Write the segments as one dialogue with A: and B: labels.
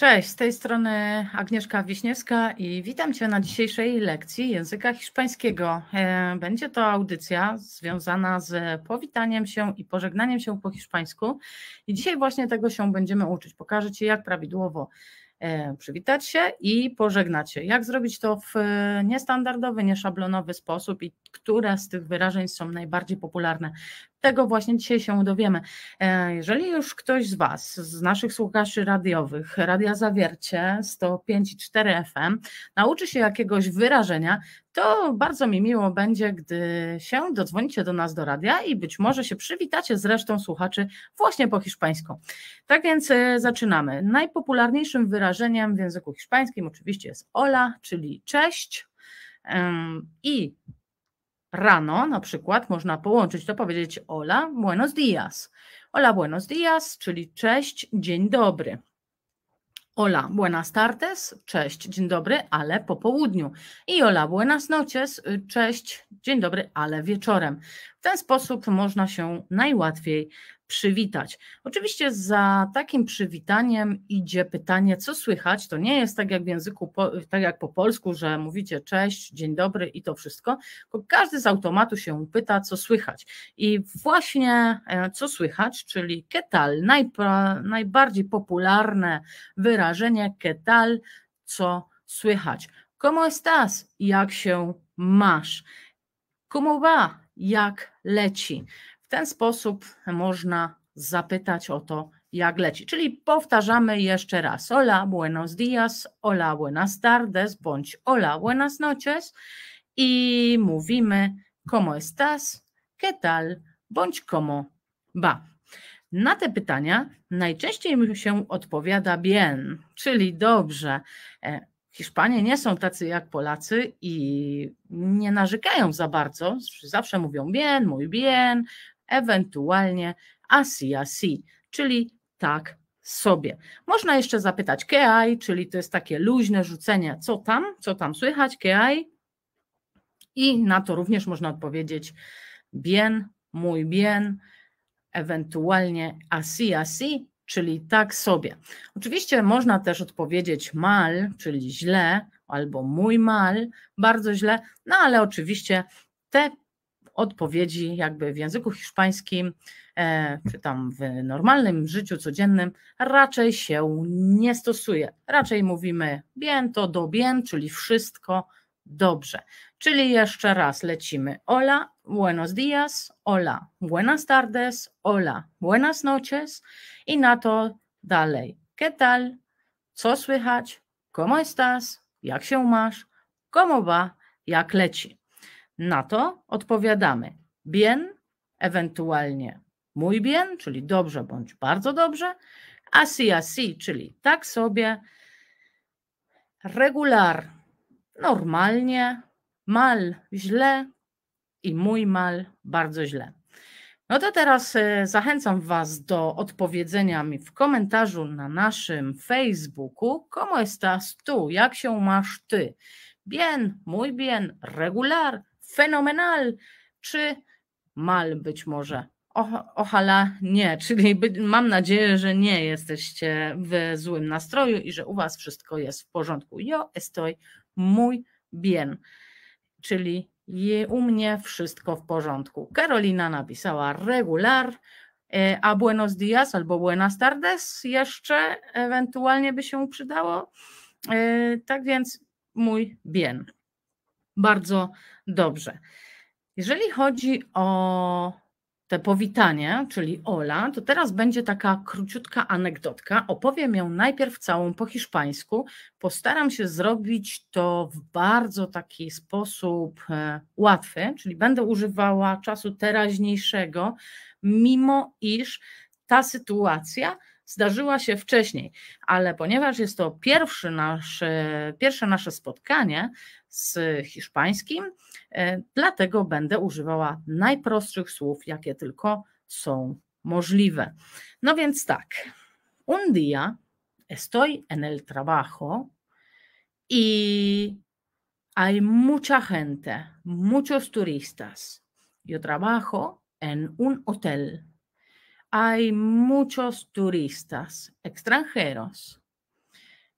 A: Cześć, z tej strony Agnieszka Wiśniewska i witam Cię na dzisiejszej lekcji języka hiszpańskiego. E, będzie to audycja związana z powitaniem się i pożegnaniem się po hiszpańsku. I dzisiaj właśnie tego się będziemy uczyć. Pokażę Ci, jak prawidłowo e, przywitać się i pożegnać się. Jak zrobić to w e, niestandardowy, nieszablonowy sposób i które z tych wyrażeń są najbardziej popularne. Tego właśnie dzisiaj się dowiemy. E, jeżeli już ktoś z Was, z naszych słuchaczy radiowych, Radia Zawiercie 105,4 FM, nauczy się jakiegoś wyrażenia, to bardzo mi miło będzie, gdy się dodzwonicie do nas do radia i być może się przywitacie z resztą słuchaczy właśnie po hiszpańsku. Tak więc e, zaczynamy. Najpopularniejszym wyrażeniem w języku hiszpańskim oczywiście jest hola, czyli cześć. I rano na przykład można połączyć to, powiedzieć hola, buenos dias. Hola, buenos dias, czyli cześć, dzień dobry. Hola, buenas tardes, cześć, dzień dobry, ale po południu. I hola, buenas noches, cześć, dzień dobry, ale wieczorem. W ten sposób można się najłatwiej przywitać. Oczywiście za takim przywitaniem idzie pytanie, co słychać. To nie jest tak jak w języku, tak jak po polsku, że mówicie cześć, dzień dobry i to wszystko, każdy z automatu się pyta, co słychać. I właśnie e, co słychać, czyli ketal, najbardziej popularne wyrażenie ketal, co słychać. Como estás? Jak się masz? Kumowa, jak leci? W ten sposób można zapytać o to, jak leci. Czyli powtarzamy jeszcze raz. Hola, buenos días, hola, buenas tardes, bądź hola, buenas noches. I mówimy, como estás, qué tal, bądź como va. Na te pytania najczęściej się odpowiada bien, czyli dobrze. E, Hiszpanie nie są tacy jak Polacy i nie narzekają za bardzo. Zawsze mówią bien, mój bien, ewentualnie así, así, czyli tak sobie. Można jeszcze zapytać que hay, czyli to jest takie luźne rzucenie, co tam, co tam słychać, que hay. I na to również można odpowiedzieć bien, mój bien, ewentualnie así, así, czyli tak sobie. Oczywiście można też odpowiedzieć mal, czyli źle, albo mój mal, bardzo źle, no ale oczywiście te odpowiedzi jakby w języku hiszpańskim, e, czy tam w normalnym życiu codziennym, raczej się nie stosuje. Raczej mówimy bien to do bien, czyli wszystko dobrze. Czyli jeszcze raz lecimy. Hola, buenos días, hola, buenas tardes, hola, buenas noches i na to dalej. ¿Qué tal? Co słychać? ¿Cómo estás? Jak się masz? ¿Cómo va? Jak leci? Na to odpowiadamy bien, ewentualnie muy bien, czyli dobrze bądź bardzo dobrze, así, así, czyli tak sobie, regular, normalnie, mal źle i mój mal bardzo źle. No to teraz y, zachęcam Was do odpowiedzenia mi w komentarzu na naszym Facebooku. ¿Cómo estás tu? Jak się masz Ty? Bien, muy bien, regular, fenomenal, czy mal być może? Ochala nie, czyli mam nadzieję, że nie jesteście w złym nastroju i że u Was wszystko jest w porządku. Yo estoy muy bien czyli u mnie wszystko w porządku. Karolina napisała regular, e, a buenos dias albo buenas tardes jeszcze ewentualnie by się przydało. E, tak więc mój bien. Bardzo dobrze. Jeżeli chodzi o te powitanie, czyli Ola, to teraz będzie taka króciutka anegdotka. Opowiem ją najpierw całą po hiszpańsku. Postaram się zrobić to w bardzo taki sposób e, łatwy, czyli będę używała czasu teraźniejszego, mimo iż ta sytuacja zdarzyła się wcześniej, ale ponieważ jest to pierwszy nasz, pierwsze nasze spotkanie z hiszpańskim, e, dlatego będę używała najprostszych słów, jakie tylko są możliwe. No więc tak. Un día estoy en el trabajo y hay mucha gente, muchos turistas. Yo trabajo en un hotel. hay muchos turistas extranjeros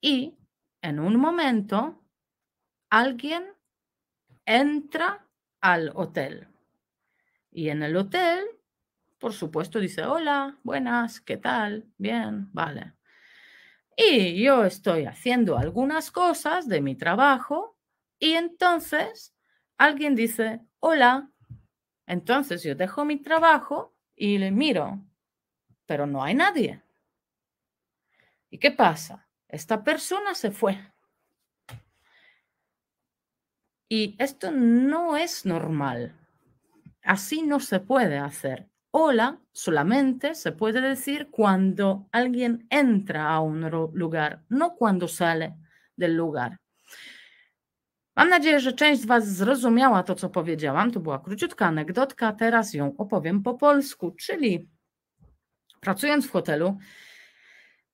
A: y en un momento alguien entra al hotel y en el hotel, por supuesto, dice, hola, buenas, ¿qué tal? Bien, vale. Y yo estoy haciendo algunas cosas de mi trabajo y entonces alguien dice, hola. Entonces yo dejo mi trabajo y le miro pero no hay nadie. ¿Y qué pasa? Esta persona se fue. Y esto no es normal. Así no se puede hacer. Hola solamente se puede decir cuando alguien entra a un lugar, no cuando sale del lugar. Mam nadzieję, że część z Was zrozumiała to, co powiedziałam. To była króciutka anegdotka, teraz ją opowiem po polsku, czyli Pracując w hotelu,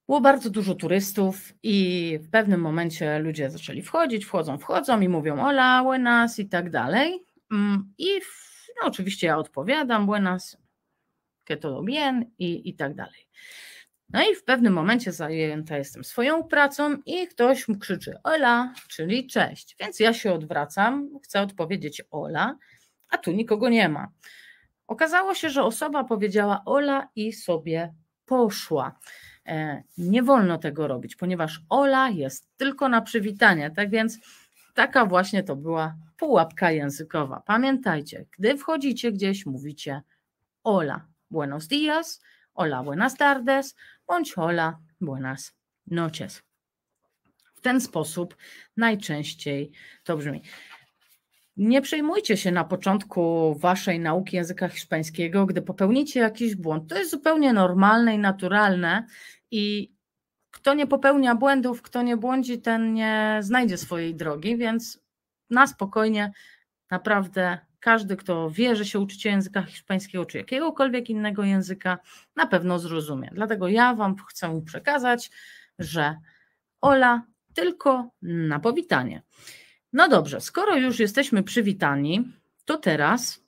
A: było bardzo dużo turystów i w pewnym momencie ludzie zaczęli wchodzić, wchodzą, wchodzą i mówią ola, buenas i tak dalej. Mm, I no, oczywiście ja odpowiadam buenas, que todo bien i, i tak dalej. No i w pewnym momencie zajęta jestem swoją pracą i ktoś mu krzyczy ola, czyli cześć. Więc ja się odwracam, chcę odpowiedzieć ola, a tu nikogo nie ma. Okazało się, że osoba powiedziała Ola i sobie poszła. E, nie wolno tego robić, ponieważ Ola jest tylko na przywitanie. Tak więc taka właśnie to była pułapka językowa. Pamiętajcie, gdy wchodzicie gdzieś, mówicie Ola, buenos dias, Ola, buenas tardes, bądź Ola, buenas noches. W ten sposób najczęściej to brzmi. Nie przejmujcie się na początku waszej nauki języka hiszpańskiego, gdy popełnicie jakiś błąd. To jest zupełnie normalne i naturalne i kto nie popełnia błędów, kto nie błądzi, ten nie znajdzie swojej drogi, więc na spokojnie naprawdę każdy, kto wie, że się uczycie języka hiszpańskiego czy jakiegokolwiek innego języka, na pewno zrozumie. Dlatego ja Wam chcę przekazać, że Ola tylko na powitanie. No dobrze, skoro już jesteśmy przywitani, to teraz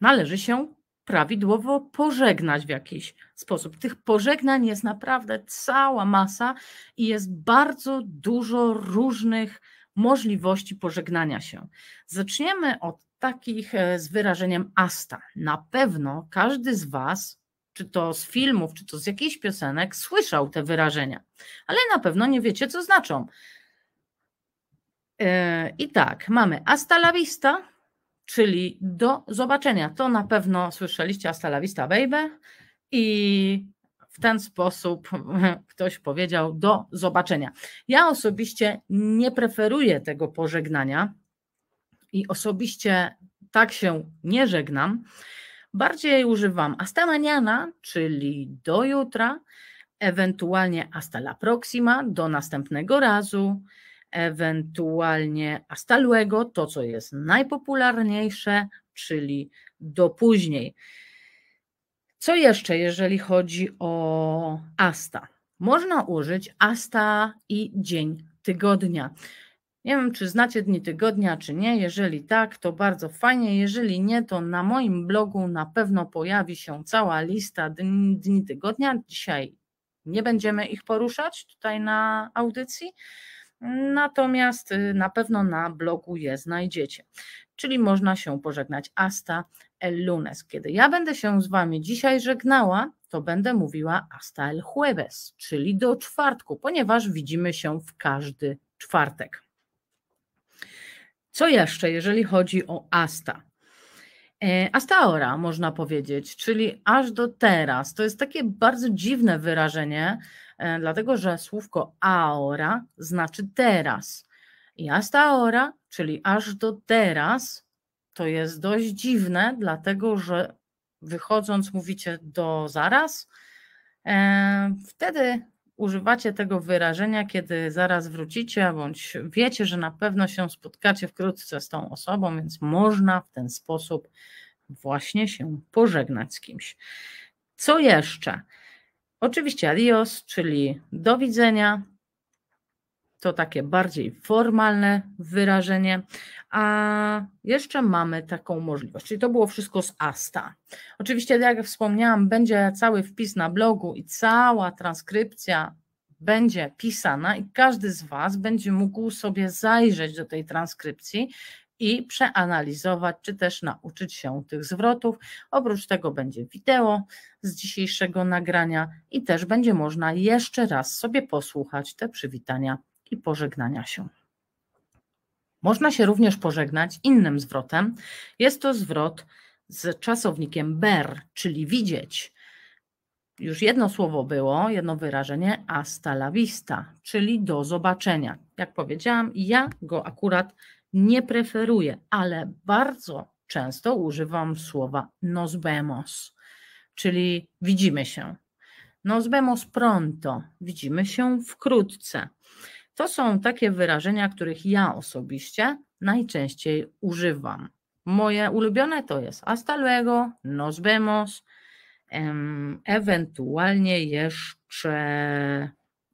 A: należy się prawidłowo pożegnać w jakiś sposób. Tych pożegnań jest naprawdę cała masa i jest bardzo dużo różnych możliwości pożegnania się. Zaczniemy od takich e, z wyrażeniem asta. Na pewno każdy z Was, czy to z filmów, czy to z jakichś piosenek, słyszał te wyrażenia, ale na pewno nie wiecie, co znaczą. E, I tak, mamy hasta la vista, czyli do zobaczenia. To na pewno słyszeliście hasta la vista, baby. I w ten sposób ktoś powiedział do zobaczenia. Ja osobiście nie preferuję tego pożegnania i osobiście tak się nie żegnam. Bardziej używam hasta mañana, czyli do jutra, ewentualnie hasta la próxima, do następnego razu ewentualnie astalłego, to co jest najpopularniejsze, czyli do później. Co jeszcze, jeżeli chodzi o asta? Można użyć asta i dzień tygodnia. Nie wiem, czy znacie dni tygodnia, czy nie. Jeżeli tak, to bardzo fajnie. Jeżeli nie, to na moim blogu na pewno pojawi się cała lista dni, dni tygodnia. Dzisiaj nie będziemy ich poruszać tutaj na audycji natomiast y, na pewno na blogu je znajdziecie. Czyli można się pożegnać hasta el lunes. Kiedy ja będę się z Wami dzisiaj żegnała, to będę mówiła hasta el jueves, czyli do czwartku, ponieważ widzimy się w każdy czwartek. Co jeszcze, jeżeli chodzi o asta? Hasta e, ahora, można powiedzieć, czyli aż do teraz. To jest takie bardzo dziwne wyrażenie, e, dlatego że słówko aora znaczy teraz. I hasta ahora, czyli aż do teraz, to jest dość dziwne, dlatego że wychodząc mówicie do zaraz, e, wtedy używacie tego wyrażenia, kiedy zaraz wrócicie, bądź wiecie, że na pewno się spotkacie wkrótce z tą osobą, więc można w ten sposób właśnie się pożegnać z kimś. Co jeszcze? Oczywiście adios, czyli do widzenia, to takie bardziej formalne wyrażenie, a jeszcze mamy taką możliwość. Czyli to było wszystko z ASTA. Oczywiście, jak wspomniałam, będzie cały wpis na blogu i cała transkrypcja będzie pisana i każdy z Was będzie mógł sobie zajrzeć do tej transkrypcji i przeanalizować, czy też nauczyć się tych zwrotów. Oprócz tego będzie wideo z dzisiejszego nagrania i też będzie można jeszcze raz sobie posłuchać te przywitania i pożegnania się. Można się również pożegnać innym zwrotem. Jest to zwrot z czasownikiem ber, czyli widzieć. Już jedno słowo było, jedno wyrażenie hasta la vista, czyli do zobaczenia. Jak powiedziałam, ja go akurat nie preferuję, ale bardzo często używam słowa nos vemos, czyli widzimy się. Nos vemos pronto, widzimy się wkrótce. To są takie wyrażenia, których ja osobiście najczęściej używam. Moje ulubione to jest hasta luego, nos vemos, ewentualnie jeszcze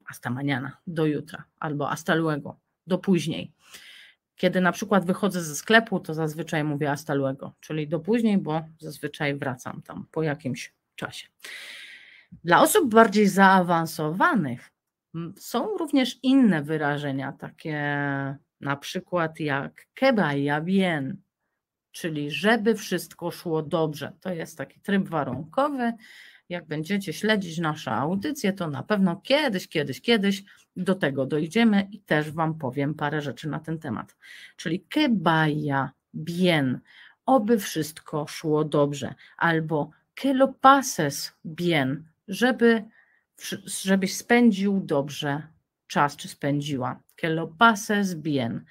A: hasta mañana, do jutra, albo hasta luego, do później. Kiedy na przykład wychodzę ze sklepu, to zazwyczaj mówię hasta luego, czyli do później, bo zazwyczaj wracam tam po jakimś czasie. Dla osób bardziej zaawansowanych Mm, są również inne wyrażenia, takie na przykład jak que vaya bien, czyli żeby wszystko szło dobrze. To jest taki tryb warunkowy. Jak będziecie śledzić nasze audycje, to na pewno kiedyś, kiedyś, kiedyś do tego dojdziemy i też Wam powiem parę rzeczy na ten temat. Czyli que vaya bien, oby wszystko szło dobrze, albo que lo pases bien, żeby żebyś spędził dobrze czas, czy spędziła. Que lo pases bien.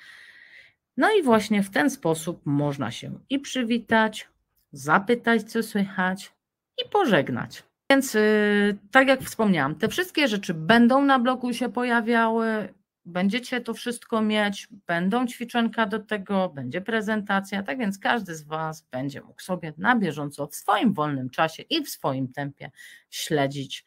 A: No i właśnie w ten sposób można się i przywitać, zapytać, co słychać i pożegnać. Więc yy, tak jak wspomniałam, te wszystkie rzeczy będą na bloku się pojawiały, będziecie to wszystko mieć, będą ćwiczenka do tego, będzie prezentacja, tak więc każdy z Was będzie mógł sobie na bieżąco w swoim wolnym czasie i w swoim tempie śledzić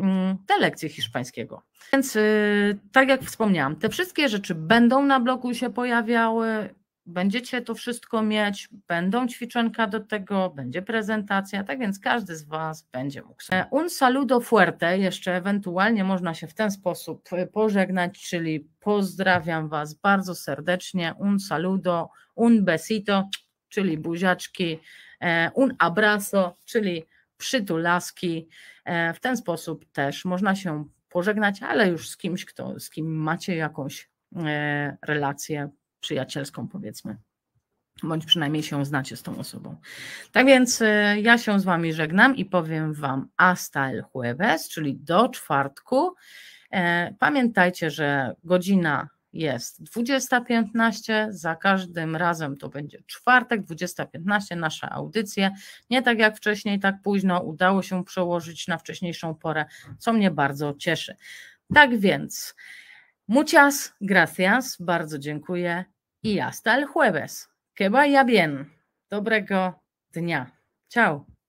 A: Mm, te lekcje hiszpańskiego. Więc y, tak jak wspomniałam, te wszystkie rzeczy będą na blogu się pojawiały, będziecie to wszystko mieć, będą ćwiczenka do tego, będzie prezentacja, tak więc każdy z Was będzie mógł. Un saludo fuerte, jeszcze ewentualnie można się w ten sposób y, pożegnać, czyli pozdrawiam Was bardzo serdecznie, un saludo, un besito, czyli buziaczki, e, un abrazo, czyli przytulaski. E, w ten sposób też można się pożegnać, ale już z kimś, kto, z kim macie jakąś e, relację przyjacielską, powiedzmy. Bądź przynajmniej się znacie z tą osobą. Tak więc e, ja się z Wami żegnam i powiem Wam hasta el jueves, czyli do czwartku. Pamiętajcie, że godzina jest 20.15, za każdym razem to będzie czwartek, 20.15, nasze audycje. Nie tak jak wcześniej, tak późno, udało się przełożyć na wcześniejszą porę, co mnie bardzo cieszy. Tak więc, muchas gracias, bardzo dziękuję i hasta el jueves. Que vaya bien. Dobrego dnia. Ciao.